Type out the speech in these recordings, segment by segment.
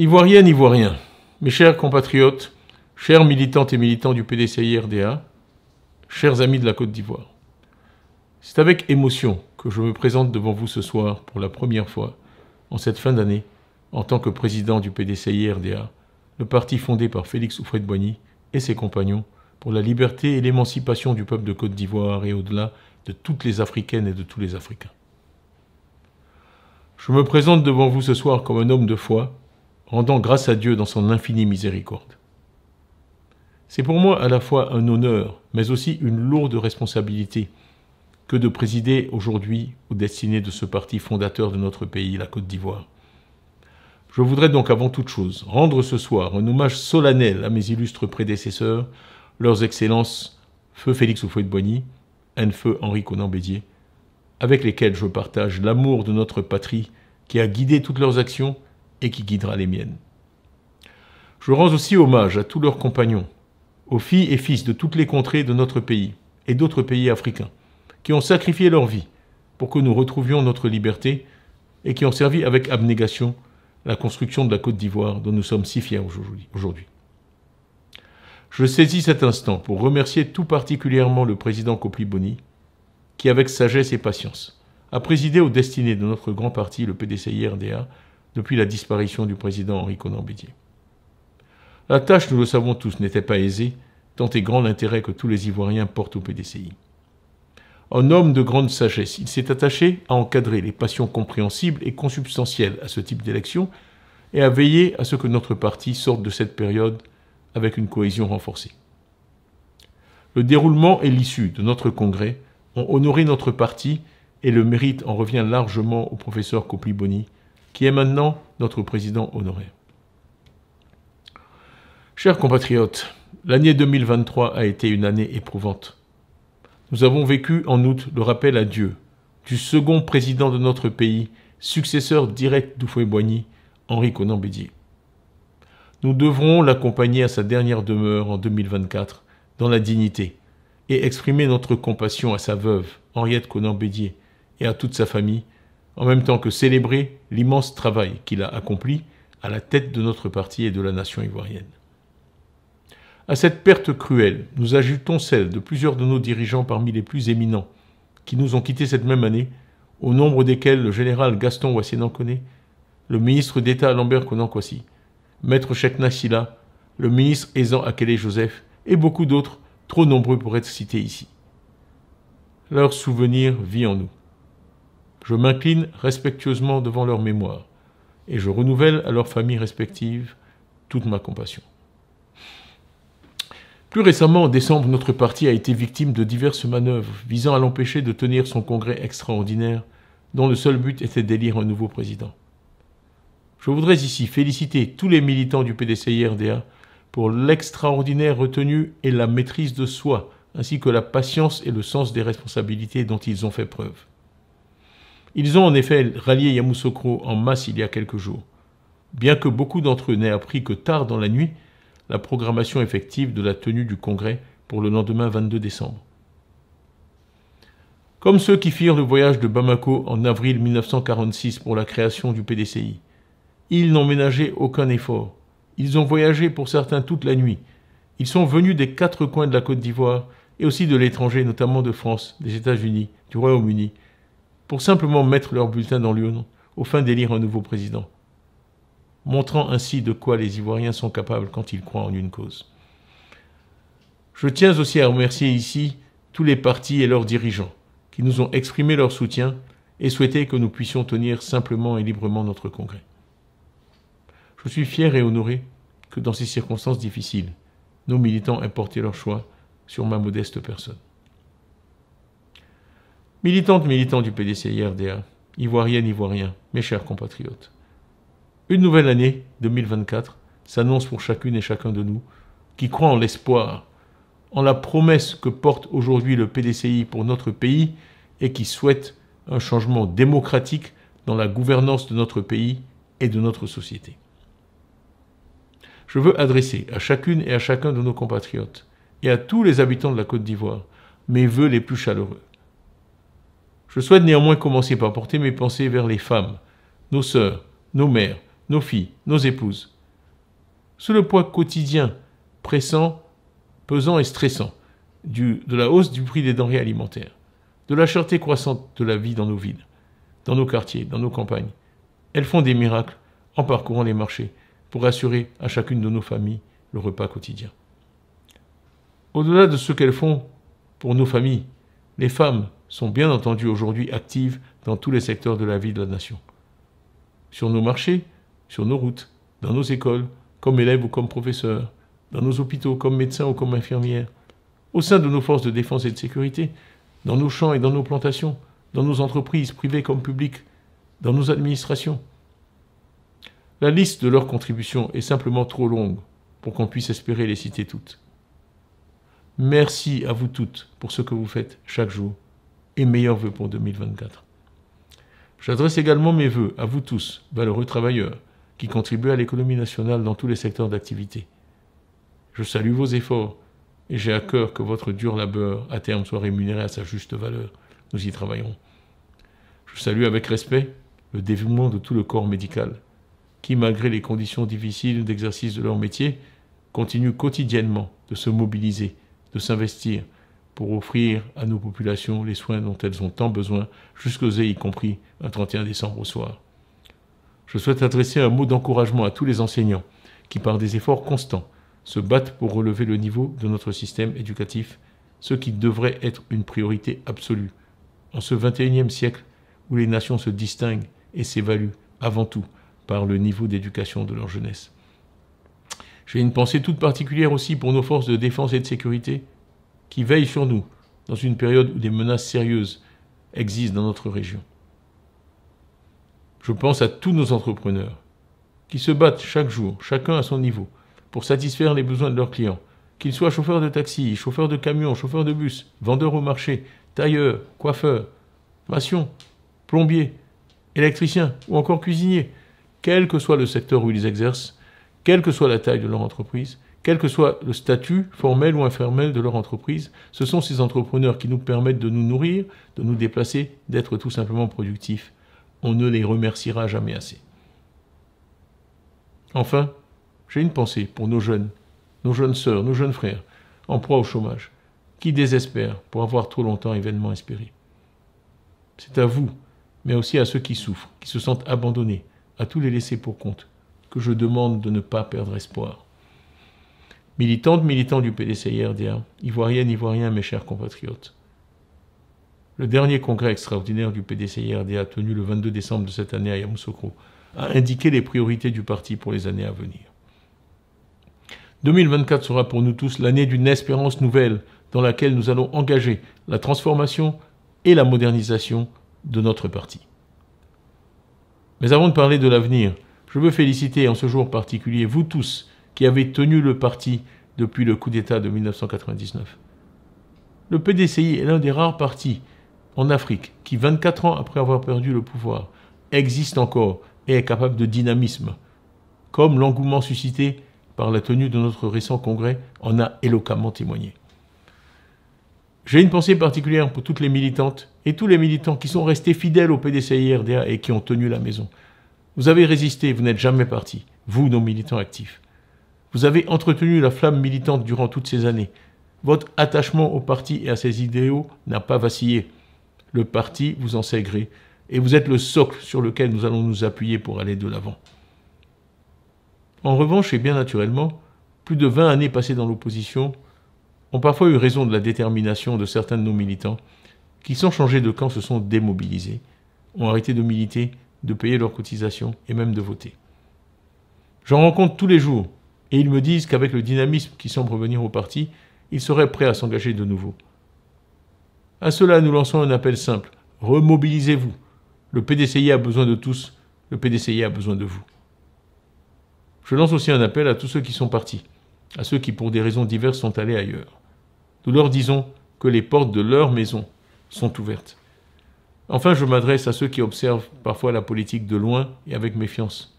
Ivoiriennes, Ivoiriens, mes chers compatriotes, chers militantes et militants du PDCI-RDA, chers amis de la Côte d'Ivoire, c'est avec émotion que je me présente devant vous ce soir pour la première fois en cette fin d'année en tant que président du PDCI-RDA, le parti fondé par Félix Oufred Boigny et ses compagnons pour la liberté et l'émancipation du peuple de Côte d'Ivoire et au-delà de toutes les Africaines et de tous les Africains. Je me présente devant vous ce soir comme un homme de foi rendant grâce à Dieu dans son infinie miséricorde. C'est pour moi à la fois un honneur, mais aussi une lourde responsabilité que de présider aujourd'hui aux destinées de ce parti fondateur de notre pays, la Côte d'Ivoire. Je voudrais donc avant toute chose rendre ce soir un hommage solennel à mes illustres prédécesseurs, leurs excellences Feu Félix Oufoué de Boigny, Feu Henri Conan Bédié, avec lesquels je partage l'amour de notre patrie qui a guidé toutes leurs actions et qui guidera les miennes. Je rends aussi hommage à tous leurs compagnons, aux filles et fils de toutes les contrées de notre pays et d'autres pays africains, qui ont sacrifié leur vie pour que nous retrouvions notre liberté et qui ont servi avec abnégation la construction de la Côte d'Ivoire dont nous sommes si fiers aujourd'hui. Je saisis cet instant pour remercier tout particulièrement le président Copli Boni, qui avec sagesse et patience a présidé aux destinées de notre grand parti, le PDCI-RDA, depuis la disparition du président Henri Conan-Bédier. La tâche, nous le savons tous, n'était pas aisée, tant est grand l'intérêt que tous les Ivoiriens portent au PDCI. Un homme de grande sagesse, il s'est attaché à encadrer les passions compréhensibles et consubstantielles à ce type d'élection et à veiller à ce que notre parti sorte de cette période avec une cohésion renforcée. Le déroulement et l'issue de notre congrès ont honoré notre parti et le mérite en revient largement au professeur Copliboni qui est maintenant notre président honoré. Chers compatriotes, l'année 2023 a été une année éprouvante. Nous avons vécu en août le rappel à Dieu du second président de notre pays, successeur direct d'Oufoué-Boigny, Henri Conan Bédier. Nous devrons l'accompagner à sa dernière demeure en 2024 dans la dignité et exprimer notre compassion à sa veuve, Henriette Conan Bédier, et à toute sa famille en même temps que célébrer l'immense travail qu'il a accompli à la tête de notre parti et de la nation ivoirienne. À cette perte cruelle, nous ajoutons celle de plusieurs de nos dirigeants parmi les plus éminents, qui nous ont quittés cette même année, au nombre desquels le général Gaston Wassier-Nankoné, le ministre d'État Lambert Kwasi, Maître Cheikh Nassila, le ministre Aizan Akele Joseph et beaucoup d'autres, trop nombreux pour être cités ici. Leur souvenir vit en nous. Je m'incline respectueusement devant leur mémoire et je renouvelle à leurs familles respectives toute ma compassion. Plus récemment, en décembre, notre parti a été victime de diverses manœuvres visant à l'empêcher de tenir son congrès extraordinaire, dont le seul but était d'élire un nouveau président. Je voudrais ici féliciter tous les militants du pdc rda pour l'extraordinaire retenue et la maîtrise de soi, ainsi que la patience et le sens des responsabilités dont ils ont fait preuve. Ils ont en effet rallié Yamoussoukro en masse il y a quelques jours. Bien que beaucoup d'entre eux n'aient appris que tard dans la nuit la programmation effective de la tenue du congrès pour le lendemain 22 décembre. Comme ceux qui firent le voyage de Bamako en avril 1946 pour la création du PDCI, ils n'ont ménagé aucun effort. Ils ont voyagé pour certains toute la nuit. Ils sont venus des quatre coins de la Côte d'Ivoire et aussi de l'étranger, notamment de France, des États-Unis, du Royaume-Uni, pour simplement mettre leur bulletin dans l'urne, au fin d'élire un nouveau président, montrant ainsi de quoi les Ivoiriens sont capables quand ils croient en une cause. Je tiens aussi à remercier ici tous les partis et leurs dirigeants qui nous ont exprimé leur soutien et souhaité que nous puissions tenir simplement et librement notre congrès. Je suis fier et honoré que dans ces circonstances difficiles, nos militants aient porté leur choix sur ma modeste personne. Militantes, militants du PDCI RDA, Ivoiriennes, Ivoiriens, mes chers compatriotes, une nouvelle année 2024 s'annonce pour chacune et chacun de nous qui croit en l'espoir, en la promesse que porte aujourd'hui le PDCI pour notre pays et qui souhaite un changement démocratique dans la gouvernance de notre pays et de notre société. Je veux adresser à chacune et à chacun de nos compatriotes et à tous les habitants de la Côte d'Ivoire mes voeux les plus chaleureux. Je souhaite néanmoins commencer par porter mes pensées vers les femmes, nos sœurs, nos mères, nos filles, nos épouses. Sous le poids quotidien, pressant, pesant et stressant, du, de la hausse du prix des denrées alimentaires, de la cherté croissante de la vie dans nos villes, dans nos quartiers, dans nos campagnes, elles font des miracles en parcourant les marchés pour assurer à chacune de nos familles le repas quotidien. Au-delà de ce qu'elles font pour nos familles, les femmes sont bien entendu aujourd'hui actives dans tous les secteurs de la vie de la nation. Sur nos marchés, sur nos routes, dans nos écoles, comme élèves ou comme professeurs, dans nos hôpitaux, comme médecins ou comme infirmières, au sein de nos forces de défense et de sécurité, dans nos champs et dans nos plantations, dans nos entreprises privées comme publiques, dans nos administrations. La liste de leurs contributions est simplement trop longue pour qu'on puisse espérer les citer toutes. Merci à vous toutes pour ce que vous faites chaque jour et meilleurs vœux pour 2024. J'adresse également mes vœux à vous tous, valeureux travailleurs, qui contribuez à l'économie nationale dans tous les secteurs d'activité. Je salue vos efforts et j'ai à cœur que votre dur labeur à terme soit rémunéré à sa juste valeur. Nous y travaillerons. Je salue avec respect le dévouement de tout le corps médical, qui, malgré les conditions difficiles d'exercice de leur métier, continue quotidiennement de se mobiliser, de s'investir, pour offrir à nos populations les soins dont elles ont tant besoin, jusqu'aux y compris un 31 décembre au soir. Je souhaite adresser un mot d'encouragement à tous les enseignants qui, par des efforts constants, se battent pour relever le niveau de notre système éducatif, ce qui devrait être une priorité absolue. En ce 21e siècle où les nations se distinguent et s'évaluent avant tout par le niveau d'éducation de leur jeunesse. J'ai une pensée toute particulière aussi pour nos forces de défense et de sécurité qui veillent sur nous dans une période où des menaces sérieuses existent dans notre région. Je pense à tous nos entrepreneurs qui se battent chaque jour, chacun à son niveau, pour satisfaire les besoins de leurs clients, qu'ils soient chauffeurs de taxi, chauffeurs de camion, chauffeurs de bus, vendeurs au marché, tailleurs, coiffeurs, maçons, plombiers, électriciens ou encore cuisiniers, quel que soit le secteur où ils exercent, quelle que soit la taille de leur entreprise, quel que soit le statut formel ou informel de leur entreprise, ce sont ces entrepreneurs qui nous permettent de nous nourrir, de nous déplacer, d'être tout simplement productifs. On ne les remerciera jamais assez. Enfin, j'ai une pensée pour nos jeunes, nos jeunes sœurs, nos jeunes frères, en proie au chômage, qui désespèrent pour avoir trop longtemps événement espéré. C'est à vous, mais aussi à ceux qui souffrent, qui se sentent abandonnés, à tous les laisser pour compte, que je demande de ne pas perdre espoir. Militantes, militants du PDCIRDA, ivoiriennes, ivoiriens, mes chers compatriotes. Le dernier congrès extraordinaire du PDCIRDA, tenu le 22 décembre de cette année à Yamoussoukro, a indiqué les priorités du parti pour les années à venir. 2024 sera pour nous tous l'année d'une espérance nouvelle dans laquelle nous allons engager la transformation et la modernisation de notre parti. Mais avant de parler de l'avenir, je veux féliciter en ce jour particulier vous tous qui avait tenu le parti depuis le coup d'État de 1999. Le PDCI est l'un des rares partis en Afrique qui, 24 ans après avoir perdu le pouvoir, existe encore et est capable de dynamisme, comme l'engouement suscité par la tenue de notre récent congrès en a éloquemment témoigné. J'ai une pensée particulière pour toutes les militantes et tous les militants qui sont restés fidèles au PDCI-RDA et qui ont tenu la maison. Vous avez résisté, vous n'êtes jamais partis, vous, nos militants actifs. Vous avez entretenu la flamme militante durant toutes ces années. Votre attachement au parti et à ses idéaux n'a pas vacillé. Le parti vous en sait gré, et vous êtes le socle sur lequel nous allons nous appuyer pour aller de l'avant. En revanche, et bien naturellement, plus de 20 années passées dans l'opposition ont parfois eu raison de la détermination de certains de nos militants, qui, sans changer de camp, se sont démobilisés, ont arrêté de militer, de payer leurs cotisations et même de voter. J'en rencontre tous les jours et ils me disent qu'avec le dynamisme qui semble revenir au parti, ils seraient prêts à s'engager de nouveau. À cela, nous lançons un appel simple. Remobilisez-vous. Le PDCI a besoin de tous. Le PDCI a besoin de vous. Je lance aussi un appel à tous ceux qui sont partis, à ceux qui pour des raisons diverses sont allés ailleurs. Nous leur disons que les portes de leur maison sont ouvertes. Enfin, je m'adresse à ceux qui observent parfois la politique de loin et avec méfiance.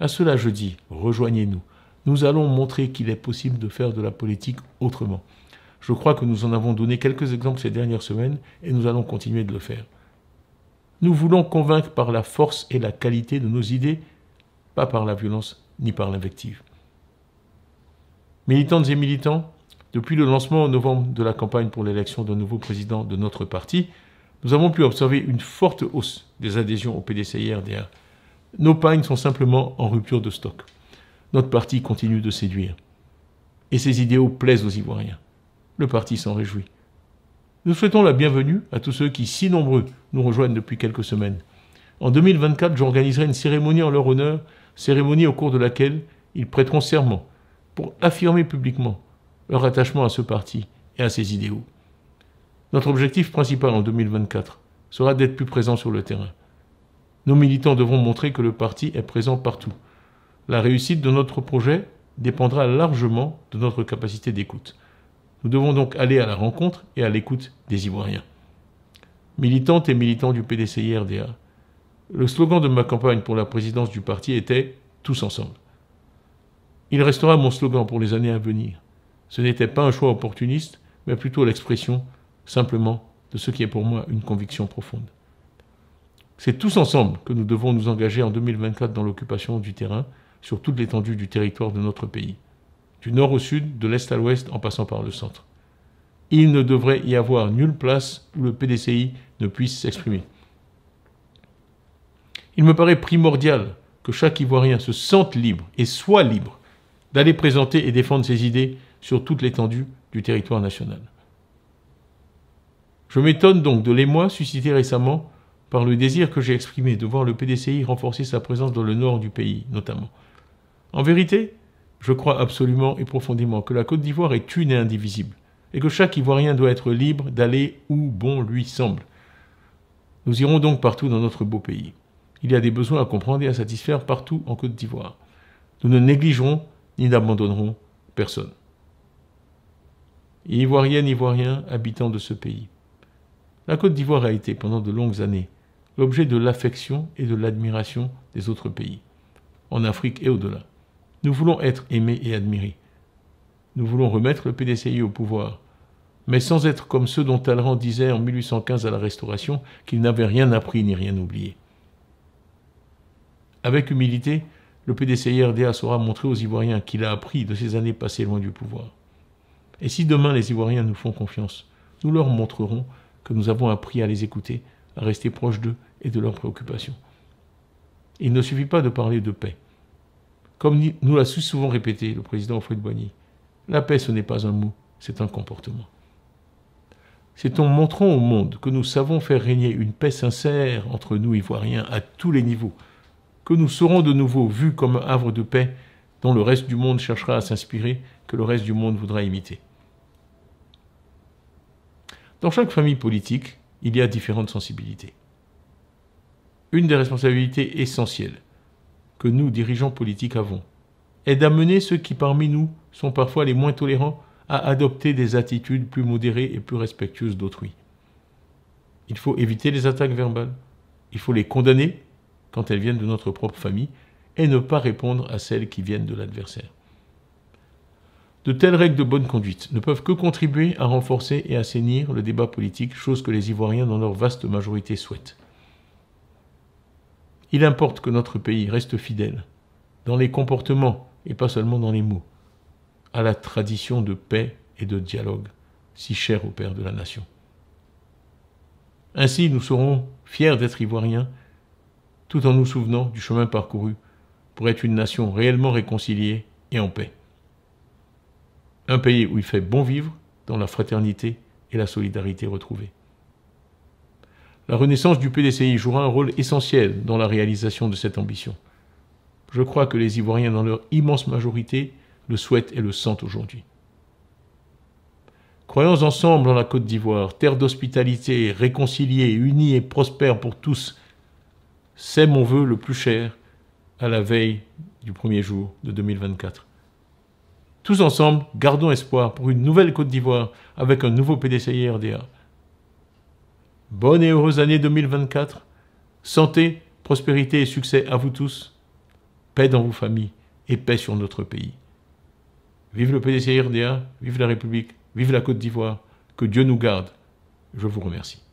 À cela, je dis, rejoignez-nous. Nous allons montrer qu'il est possible de faire de la politique autrement. Je crois que nous en avons donné quelques exemples ces dernières semaines et nous allons continuer de le faire. Nous voulons convaincre par la force et la qualité de nos idées, pas par la violence ni par l'invective. Militantes et militants, depuis le lancement en novembre de la campagne pour l'élection d'un nouveau président de notre parti, nous avons pu observer une forte hausse des adhésions au PDCIRDR. Nos pagnes sont simplement en rupture de stock. Notre parti continue de séduire. Et ses idéaux plaisent aux Ivoiriens. Le parti s'en réjouit. Nous souhaitons la bienvenue à tous ceux qui, si nombreux, nous rejoignent depuis quelques semaines. En 2024, j'organiserai une cérémonie en leur honneur, cérémonie au cours de laquelle ils prêteront serment pour affirmer publiquement leur attachement à ce parti et à ses idéaux. Notre objectif principal en 2024 sera d'être plus présent sur le terrain. Nos militants devront montrer que le parti est présent partout. La réussite de notre projet dépendra largement de notre capacité d'écoute. Nous devons donc aller à la rencontre et à l'écoute des Ivoiriens. Militantes et militants du PDCI-RDA, le slogan de ma campagne pour la présidence du parti était Tous ensemble. Il restera mon slogan pour les années à venir. Ce n'était pas un choix opportuniste, mais plutôt l'expression, simplement, de ce qui est pour moi une conviction profonde. C'est tous ensemble que nous devons nous engager en 2024 dans l'occupation du terrain sur toute l'étendue du territoire de notre pays, du nord au sud, de l'est à l'ouest en passant par le centre. Il ne devrait y avoir nulle place où le PDCI ne puisse s'exprimer. Il me paraît primordial que chaque Ivoirien se sente libre et soit libre d'aller présenter et défendre ses idées sur toute l'étendue du territoire national. Je m'étonne donc de l'émoi suscité récemment par le désir que j'ai exprimé de voir le PDCI renforcer sa présence dans le nord du pays, notamment. En vérité, je crois absolument et profondément que la Côte d'Ivoire est une et indivisible, et que chaque Ivoirien doit être libre d'aller où bon lui semble. Nous irons donc partout dans notre beau pays. Il y a des besoins à comprendre et à satisfaire partout en Côte d'Ivoire. Nous ne négligerons ni n'abandonnerons personne. Ivoirienne, Ivoirien, habitant de ce pays. La Côte d'Ivoire a été, pendant de longues années, l'objet de l'affection et de l'admiration des autres pays, en Afrique et au-delà. Nous voulons être aimés et admirés. Nous voulons remettre le PDCI au pouvoir, mais sans être comme ceux dont Talleyrand disait en 1815 à la Restauration qu'il n'avait rien appris ni rien oublié. Avec humilité, le PDCI RDA saura montrer aux Ivoiriens qu'il a appris de ces années passées loin du pouvoir. Et si demain les Ivoiriens nous font confiance, nous leur montrerons que nous avons appris à les écouter à rester proche d'eux et de leurs préoccupations. Il ne suffit pas de parler de paix. Comme nous l'a souvent répété le président Fred Boigny, la paix ce n'est pas un mot, c'est un comportement. C'est en montrant au monde que nous savons faire régner une paix sincère entre nous Ivoiriens à tous les niveaux, que nous serons de nouveau vus comme un havre de paix dont le reste du monde cherchera à s'inspirer, que le reste du monde voudra imiter. Dans chaque famille politique, il y a différentes sensibilités. Une des responsabilités essentielles que nous, dirigeants politiques, avons est d'amener ceux qui parmi nous sont parfois les moins tolérants à adopter des attitudes plus modérées et plus respectueuses d'autrui. Il faut éviter les attaques verbales, il faut les condamner quand elles viennent de notre propre famille et ne pas répondre à celles qui viennent de l'adversaire. De telles règles de bonne conduite ne peuvent que contribuer à renforcer et assainir le débat politique, chose que les Ivoiriens dans leur vaste majorité souhaitent. Il importe que notre pays reste fidèle, dans les comportements et pas seulement dans les mots, à la tradition de paix et de dialogue, si chère au Père de la Nation. Ainsi, nous serons fiers d'être Ivoiriens, tout en nous souvenant du chemin parcouru pour être une nation réellement réconciliée et en paix. Un pays où il fait bon vivre, dans la fraternité et la solidarité retrouvée. La renaissance du PDCI jouera un rôle essentiel dans la réalisation de cette ambition. Je crois que les Ivoiriens, dans leur immense majorité, le souhaitent et le sentent aujourd'hui. Croyons ensemble en la Côte d'Ivoire, terre d'hospitalité, réconciliée, unie et prospère pour tous. C'est mon vœu le plus cher à la veille du premier jour de 2024. Tous ensemble, gardons espoir pour une nouvelle Côte d'Ivoire avec un nouveau PDCI RDA. Bonne et heureuse année 2024. Santé, prospérité et succès à vous tous. Paix dans vos familles et paix sur notre pays. Vive le PDCI RDA, vive la République, vive la Côte d'Ivoire. Que Dieu nous garde. Je vous remercie.